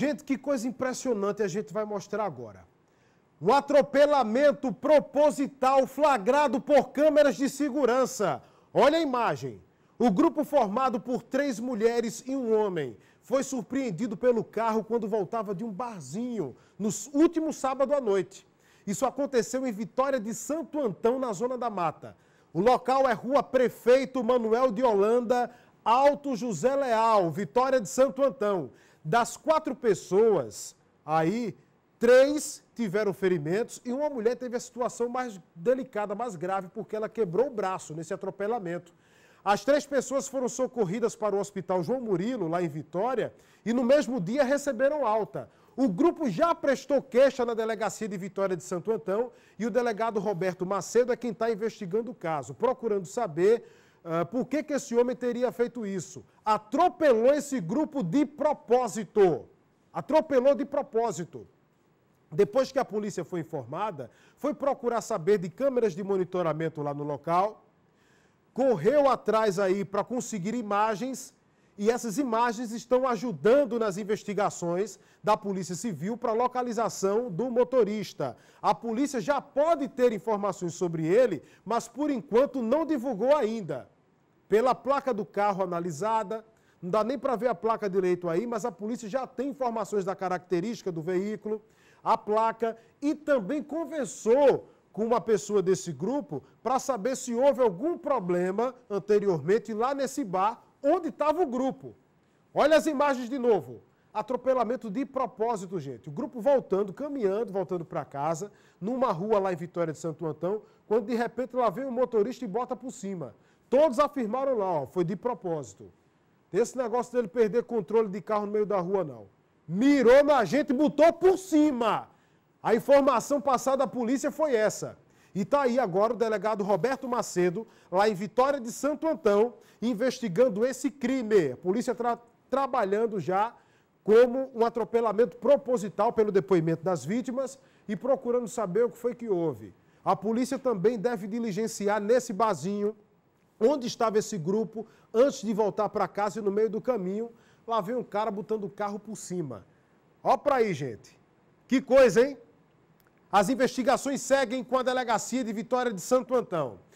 Gente, que coisa impressionante a gente vai mostrar agora. Um atropelamento proposital flagrado por câmeras de segurança. Olha a imagem. O grupo formado por três mulheres e um homem foi surpreendido pelo carro quando voltava de um barzinho no último sábado à noite. Isso aconteceu em Vitória de Santo Antão, na Zona da Mata. O local é Rua Prefeito Manuel de Holanda, Alto José Leal, Vitória de Santo Antão. Das quatro pessoas aí, três tiveram ferimentos e uma mulher teve a situação mais delicada, mais grave, porque ela quebrou o braço nesse atropelamento. As três pessoas foram socorridas para o Hospital João Murilo, lá em Vitória, e no mesmo dia receberam alta. O grupo já prestou queixa na delegacia de Vitória de Santo Antão e o delegado Roberto Macedo é quem está investigando o caso, procurando saber ah, por que, que esse homem teria feito isso? Atropelou esse grupo de propósito. Atropelou de propósito. Depois que a polícia foi informada, foi procurar saber de câmeras de monitoramento lá no local, correu atrás aí para conseguir imagens e essas imagens estão ajudando nas investigações da Polícia Civil para a localização do motorista. A polícia já pode ter informações sobre ele, mas por enquanto não divulgou ainda. Pela placa do carro analisada, não dá nem para ver a placa direito aí, mas a polícia já tem informações da característica do veículo, a placa e também conversou com uma pessoa desse grupo para saber se houve algum problema anteriormente lá nesse bar onde estava o grupo. Olha as imagens de novo. Atropelamento de propósito, gente. O grupo voltando, caminhando, voltando para casa, numa rua lá em Vitória de Santo Antão, quando de repente lá vem um motorista e bota por cima. Todos afirmaram lá, ó, foi de propósito. Esse negócio dele perder controle de carro no meio da rua, não. Mirou na gente e botou por cima. A informação passada à polícia foi essa. E está aí agora o delegado Roberto Macedo, lá em Vitória de Santo Antão, investigando esse crime. A polícia está trabalhando já como um atropelamento proposital pelo depoimento das vítimas e procurando saber o que foi que houve. A polícia também deve diligenciar nesse barzinho onde estava esse grupo antes de voltar para casa e no meio do caminho, lá vem um cara botando o carro por cima. Ó para aí, gente. Que coisa, hein? As investigações seguem com a delegacia de Vitória de Santo Antão.